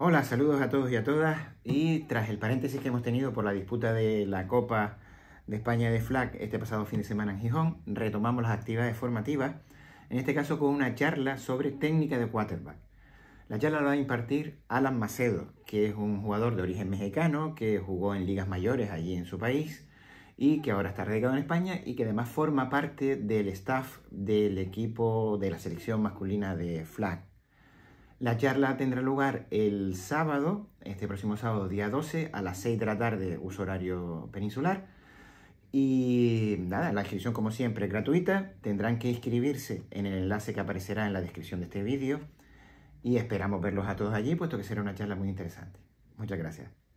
Hola, saludos a todos y a todas. Y tras el paréntesis que hemos tenido por la disputa de la Copa de España de FLAC este pasado fin de semana en Gijón, retomamos las actividades formativas, en este caso con una charla sobre técnica de quarterback. La charla la va a impartir Alan Macedo, que es un jugador de origen mexicano que jugó en ligas mayores allí en su país y que ahora está radicado en España y que además forma parte del staff del equipo de la selección masculina de FLAC la charla tendrá lugar el sábado, este próximo sábado, día 12, a las 6 de la tarde, uso horario peninsular. Y nada, la inscripción como siempre es gratuita, tendrán que inscribirse en el enlace que aparecerá en la descripción de este vídeo y esperamos verlos a todos allí, puesto que será una charla muy interesante. Muchas gracias.